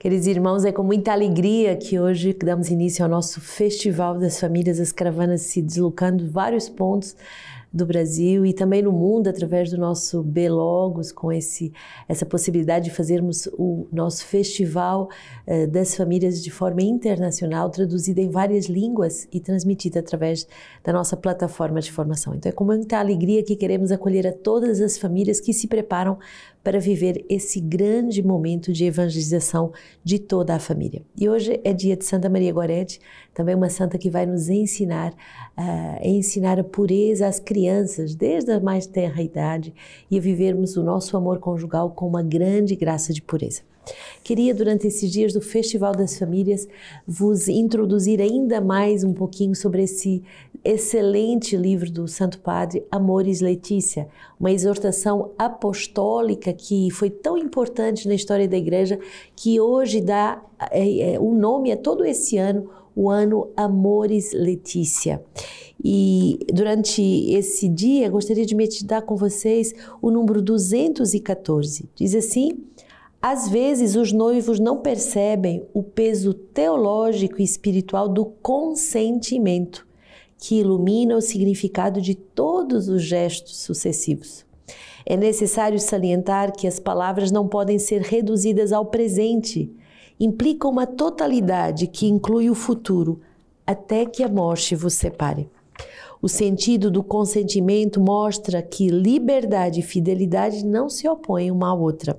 Queridos irmãos, é com muita alegria que hoje damos início ao nosso Festival das Famílias, as caravanas se deslocando vários pontos do Brasil e também no mundo através do nosso Belogos, com esse, essa possibilidade de fazermos o nosso Festival eh, das Famílias de forma internacional, traduzida em várias línguas e transmitida através da nossa plataforma de formação. Então é com muita alegria que queremos acolher a todas as famílias que se preparam para viver esse grande momento de evangelização de toda a família. E hoje é dia de Santa Maria Gorete, também uma santa que vai nos ensinar a, eh, a ensinar a pureza às crianças desde a mais tenra idade e a vivermos o nosso amor conjugal com uma grande graça de pureza. Queria, durante esses dias do Festival das Famílias, vos introduzir ainda mais um pouquinho sobre esse excelente livro do Santo Padre, Amores Letícia, uma exortação apostólica que foi tão importante na história da Igreja que hoje dá é, é, o nome a todo esse ano, o ano Amores Letícia. E durante esse dia, gostaria de dar com vocês o número 214. Diz assim: às vezes, os noivos não percebem o peso teológico e espiritual do consentimento, que ilumina o significado de todos os gestos sucessivos. É necessário salientar que as palavras não podem ser reduzidas ao presente, implicam uma totalidade que inclui o futuro, até que a morte vos separe. O sentido do consentimento mostra que liberdade e fidelidade não se opõem uma à outra.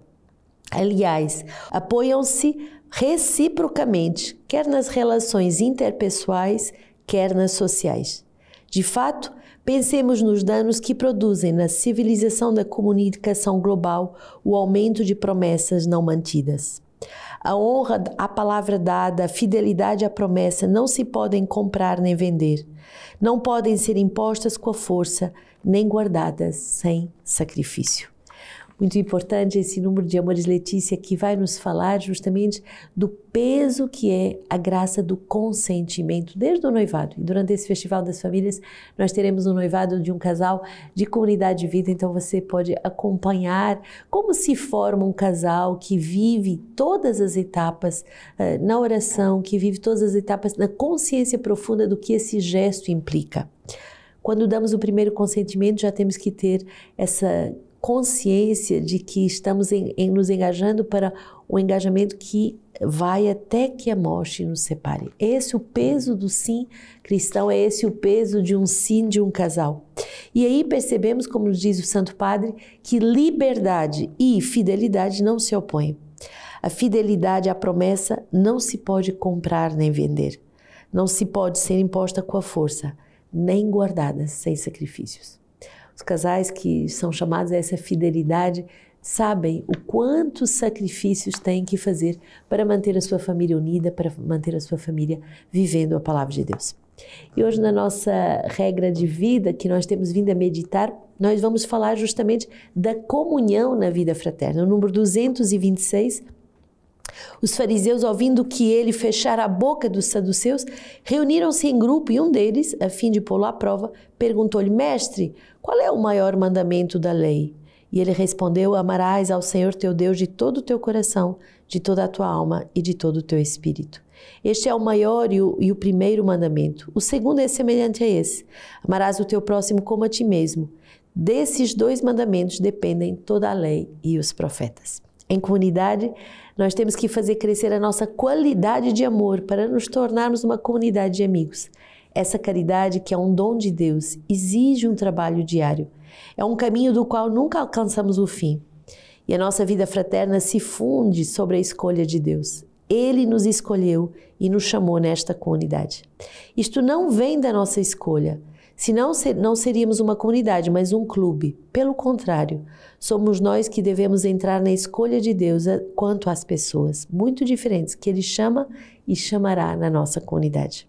Aliás, apoiam-se reciprocamente, quer nas relações interpessoais, quer nas sociais. De fato, pensemos nos danos que produzem na civilização da comunicação global o aumento de promessas não mantidas. A honra à palavra dada, a fidelidade à promessa não se podem comprar nem vender. Não podem ser impostas com a força, nem guardadas sem sacrifício muito importante esse número de Amores Letícia que vai nos falar justamente do peso que é a graça do consentimento desde o noivado. E durante esse Festival das Famílias, nós teremos um noivado de um casal de comunidade de vida, então você pode acompanhar como se forma um casal que vive todas as etapas uh, na oração, que vive todas as etapas na consciência profunda do que esse gesto implica. Quando damos o primeiro consentimento, já temos que ter essa consciência de que estamos em, em nos engajando para um engajamento que vai até que a morte nos separe. Esse é o peso do sim cristão, é esse o peso de um sim de um casal. E aí percebemos, como nos diz o Santo Padre, que liberdade e fidelidade não se opõem. A fidelidade à promessa não se pode comprar nem vender. Não se pode ser imposta com a força, nem guardada sem sacrifícios. Os casais que são chamados a essa fidelidade sabem o quanto sacrifícios têm que fazer para manter a sua família unida, para manter a sua família vivendo a palavra de Deus. E hoje, na nossa regra de vida que nós temos vindo a meditar, nós vamos falar justamente da comunhão na vida fraterna. O número 226 os fariseus, ouvindo que ele fechara a boca dos saduceus, reuniram-se em grupo e um deles, a fim de pô-lo à prova, perguntou-lhe: Mestre, qual é o maior mandamento da lei? E ele respondeu: Amarás ao Senhor teu Deus de todo o teu coração, de toda a tua alma e de todo o teu espírito. Este é o maior e o, e o primeiro mandamento. O segundo é semelhante a esse: Amarás o teu próximo como a ti mesmo. Desses dois mandamentos dependem toda a lei e os profetas. Em comunidade, nós temos que fazer crescer a nossa qualidade de amor para nos tornarmos uma comunidade de amigos. Essa caridade, que é um dom de Deus, exige um trabalho diário. É um caminho do qual nunca alcançamos o fim. E a nossa vida fraterna se funde sobre a escolha de Deus. Ele nos escolheu e nos chamou nesta comunidade. Isto não vem da nossa escolha, Senão não seríamos uma comunidade, mas um clube. Pelo contrário, somos nós que devemos entrar na escolha de Deus eh, quanto às pessoas muito diferentes que Ele chama e chamará na nossa comunidade.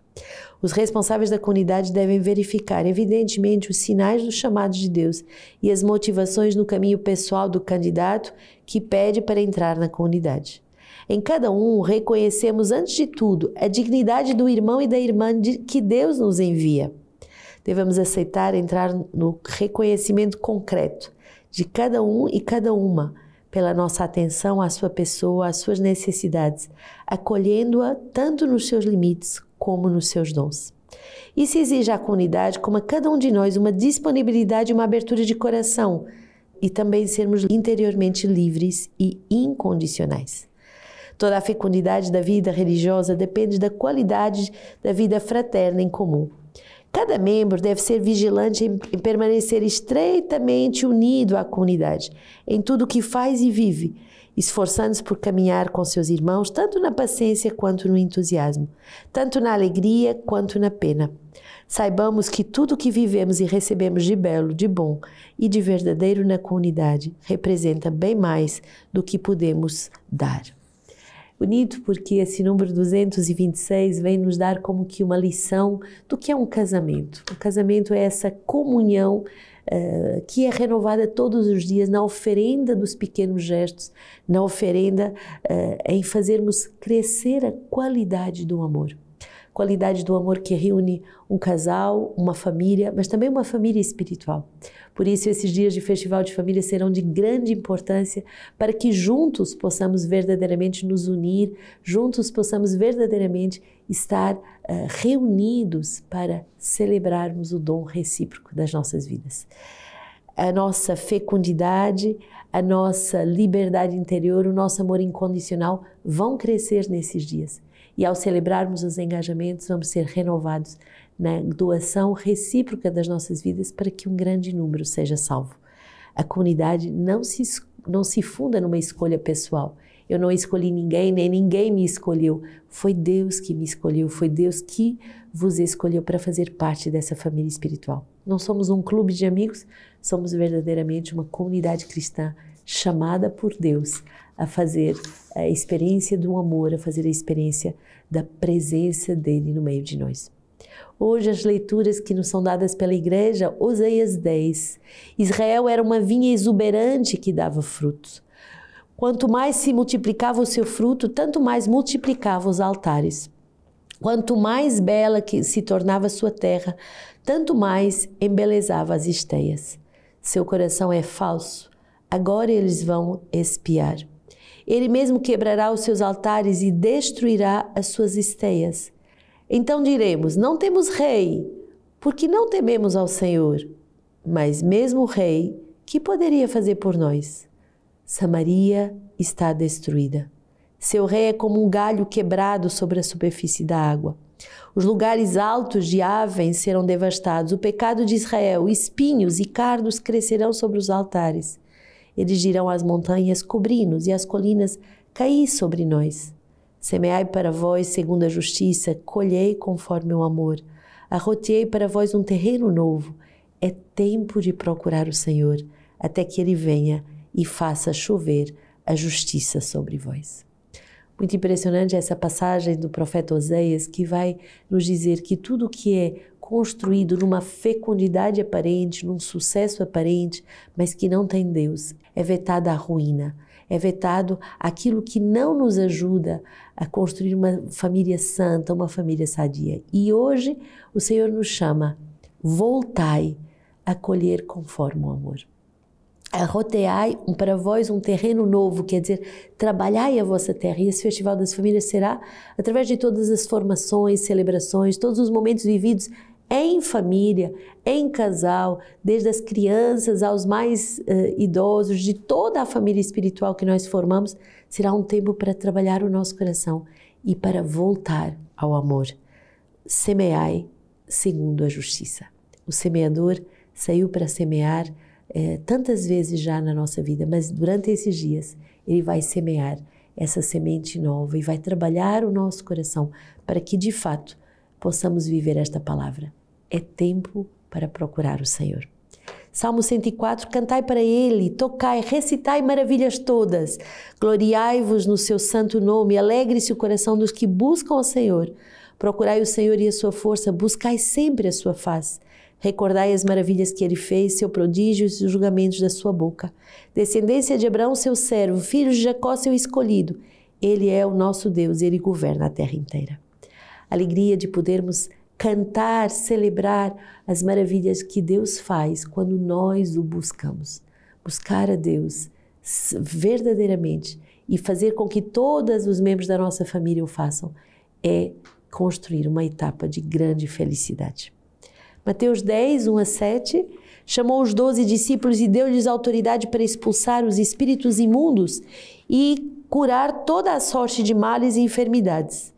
Os responsáveis da comunidade devem verificar, evidentemente, os sinais do chamado de Deus e as motivações no caminho pessoal do candidato que pede para entrar na comunidade. Em cada um, reconhecemos, antes de tudo, a dignidade do irmão e da irmã que Deus nos envia devemos aceitar entrar no reconhecimento concreto de cada um e cada uma pela nossa atenção à sua pessoa, às suas necessidades, acolhendo-a tanto nos seus limites como nos seus dons. Isso exige à comunidade, como a cada um de nós, uma disponibilidade e uma abertura de coração e também sermos interiormente livres e incondicionais. Toda a fecundidade da vida religiosa depende da qualidade da vida fraterna em comum Cada membro deve ser vigilante em permanecer estreitamente unido à comunidade, em tudo o que faz e vive, esforçando-se por caminhar com seus irmãos, tanto na paciência quanto no entusiasmo, tanto na alegria quanto na pena. Saibamos que tudo o que vivemos e recebemos de belo, de bom e de verdadeiro na comunidade representa bem mais do que podemos dar bonito porque esse número 226 vem nos dar como que uma lição do que é um casamento. O casamento é essa comunhão uh, que é renovada todos os dias na oferenda dos pequenos gestos, na oferenda uh, em fazermos crescer a qualidade do amor qualidade do amor que reúne um casal, uma família, mas também uma família espiritual. Por isso, esses dias de Festival de Família serão de grande importância para que juntos possamos verdadeiramente nos unir, juntos possamos verdadeiramente estar uh, reunidos para celebrarmos o dom recíproco das nossas vidas. A nossa fecundidade, a nossa liberdade interior, o nosso amor incondicional vão crescer nesses dias. E ao celebrarmos os engajamentos, vamos ser renovados na doação recíproca das nossas vidas para que um grande número seja salvo. A comunidade não se, não se funda numa escolha pessoal. Eu não escolhi ninguém, nem ninguém me escolheu. Foi Deus que me escolheu, foi Deus que vos escolheu para fazer parte dessa família espiritual. Não somos um clube de amigos, somos verdadeiramente uma comunidade cristã chamada por Deus a fazer a experiência do amor, a fazer a experiência da presença dele no meio de nós. Hoje, as leituras que nos são dadas pela igreja, Oseias 10. Israel era uma vinha exuberante que dava frutos. Quanto mais se multiplicava o seu fruto, tanto mais multiplicava os altares. Quanto mais bela que se tornava sua terra, tanto mais embelezava as esteias. Seu coração é falso, agora eles vão espiar. Ele mesmo quebrará os seus altares e destruirá as suas esteias. Então diremos: Não temos rei, porque não tememos ao Senhor. Mas mesmo o rei, que poderia fazer por nós? Samaria está destruída. Seu rei é como um galho quebrado sobre a superfície da água. Os lugares altos de Aven serão devastados, o pecado de Israel, espinhos e cardos crescerão sobre os altares. Erigirão as montanhas, cobri-nos, e as colinas, caí sobre nós. Semeai para vós segundo a justiça, colhei conforme o amor. Arroteei para vós um terreno novo. É tempo de procurar o Senhor, até que ele venha e faça chover a justiça sobre vós. Muito impressionante essa passagem do profeta Oséias que vai nos dizer que tudo o que é construído numa fecundidade aparente, num sucesso aparente, mas que não tem Deus. É vetada a ruína, é vetado aquilo que não nos ajuda a construir uma família santa, uma família sadia. E hoje o Senhor nos chama, voltai a colher conforme o amor. Roteai para vós um terreno novo, quer dizer, trabalhai a vossa terra. E esse Festival das Famílias será, através de todas as formações, celebrações, todos os momentos vividos em família, em casal, desde as crianças aos mais uh, idosos, de toda a família espiritual que nós formamos, será um tempo para trabalhar o nosso coração e para voltar ao amor. Semeai segundo a justiça. O semeador saiu para semear eh, tantas vezes já na nossa vida, mas durante esses dias ele vai semear essa semente nova e vai trabalhar o nosso coração para que de fato possamos viver esta palavra é tempo para procurar o Senhor. Salmo 104, cantai para ele, tocai, recitai maravilhas todas. Gloriai-vos no seu santo nome, alegre-se o coração dos que buscam o Senhor. Procurai o Senhor e a sua força, buscai sempre a sua face. Recordai as maravilhas que ele fez, seu prodígio e os julgamentos da sua boca. Descendência de Abraão, seu servo, filho de Jacó, seu escolhido. Ele é o nosso Deus, ele governa a terra inteira. Alegria de podermos cantar, celebrar as maravilhas que Deus faz quando nós o buscamos. Buscar a Deus verdadeiramente e fazer com que todos os membros da nossa família o façam é construir uma etapa de grande felicidade. Mateus 10, 1 a 7, chamou os doze discípulos e deu-lhes autoridade para expulsar os espíritos imundos e curar toda a sorte de males e enfermidades.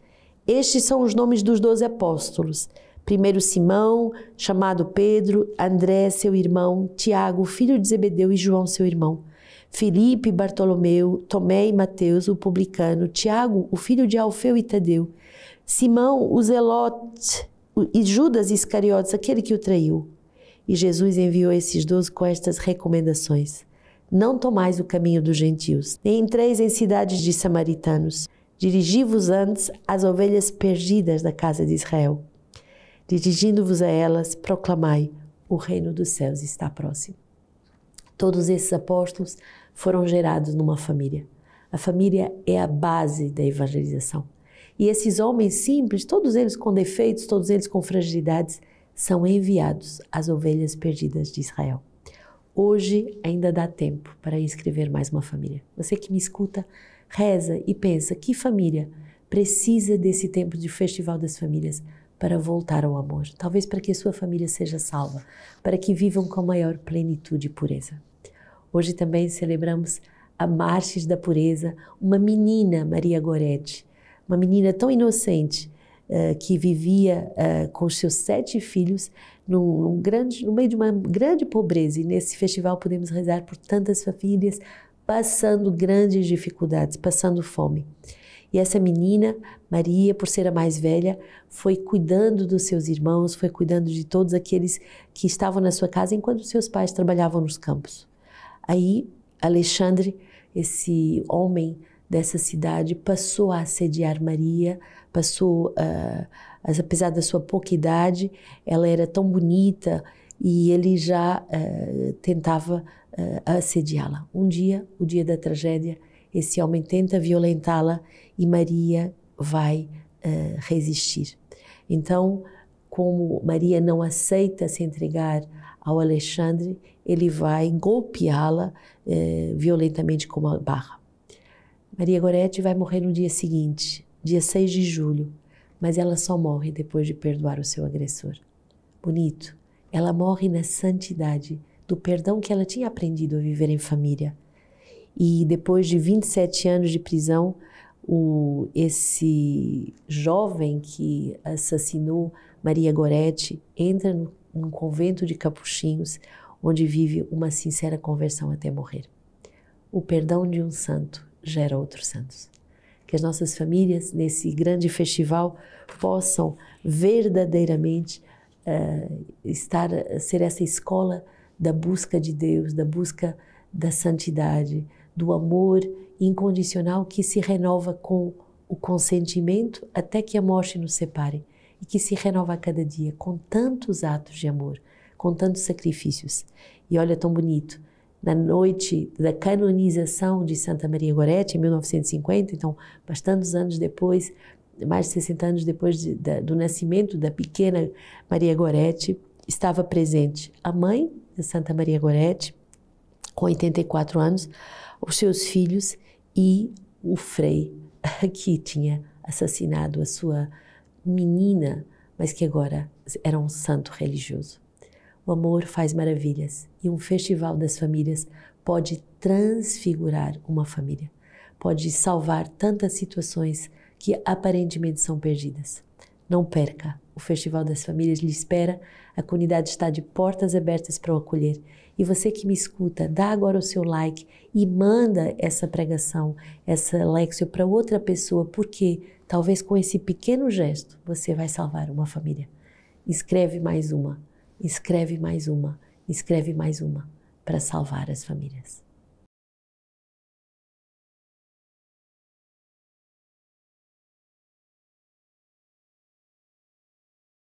Estes são os nomes dos doze apóstolos. Primeiro Simão, chamado Pedro, André, seu irmão, Tiago, filho de Zebedeu e João, seu irmão. Filipe, Bartolomeu, Tomé e Mateus, o publicano, Tiago, o filho de Alfeu e Tadeu, Simão, o Zelote e Judas Iscariotes, aquele que o traiu. E Jesus enviou esses doze com estas recomendações: Não tomais o caminho dos gentios, nem entreis em cidades de samaritanos Dirigi-vos antes às ovelhas perdidas da casa de Israel. Dirigindo-vos a elas, proclamai: o reino dos céus está próximo. Todos esses apóstolos foram gerados numa família. A família é a base da evangelização. E esses homens simples, todos eles com defeitos, todos eles com fragilidades, são enviados às ovelhas perdidas de Israel. Hoje ainda dá tempo para inscrever mais uma família. Você que me escuta, reza e pensa que família precisa desse tempo de Festival das Famílias para voltar ao amor, talvez para que a sua família seja salva, para que vivam com maior plenitude e pureza. Hoje também celebramos a Marches da Pureza, uma menina, Maria Goretti, uma menina tão inocente uh, que vivia uh, com seus sete filhos num, num grande, no meio de uma grande pobreza. E nesse festival podemos rezar por tantas famílias passando grandes dificuldades, passando fome. E essa menina, Maria, por ser a mais velha, foi cuidando dos seus irmãos, foi cuidando de todos aqueles que estavam na sua casa enquanto seus pais trabalhavam nos campos. Aí, Alexandre, esse homem dessa cidade, passou a assediar Maria, passou Uh, apesar da sua pouca idade, ela era tão bonita e ele já uh, tentava uh, assediá-la. Um dia, o dia da tragédia, esse homem tenta violentá-la e Maria vai uh, resistir. Então, como Maria não aceita se entregar ao Alexandre, ele vai golpeá-la violentamente com uma barra. Maria Goretti vai morrer no dia seguinte, dia 6 de julho, mas ela só morre depois de perdoar o seu agressor. Bonito, ela morre na santidade do perdão que ela tinha aprendido a viver em família. E depois de 27 anos de prisão, o, esse jovem que assassinou Maria Goretti entra no, num convento de capuchinhos, onde vive uma sincera conversão até morrer. O perdão de um santo gera outros santos. Que as nossas famílias, nesse grande festival, possam verdadeiramente uh, estar, ser essa escola da busca de Deus, da busca da santidade, do amor incondicional que se renova com o consentimento até que a morte nos separe e que se renova a cada dia com tantos atos de amor, com tantos sacrifícios. E olha tão bonito, na noite da canonização de Santa Maria Goretti, em 1950, então bastantes anos depois, mais de 60 anos depois de, da, do nascimento da pequena Maria Goretti, estava presente a mãe Santa Maria Goretti, com 84 anos, os seus filhos e o Frei, que tinha assassinado a sua menina, mas que agora era um santo religioso. O amor faz maravilhas e um festival das famílias pode transfigurar uma família, pode salvar tantas situações que aparentemente são perdidas. Não perca! O Festival das Famílias lhe espera, a comunidade está de portas abertas para o acolher. E você que me escuta, dá agora o seu like e manda essa pregação, essa lexio para outra pessoa, porque talvez com esse pequeno gesto você vai salvar uma família. Escreve mais uma, escreve mais uma, escreve mais uma, para salvar as famílias.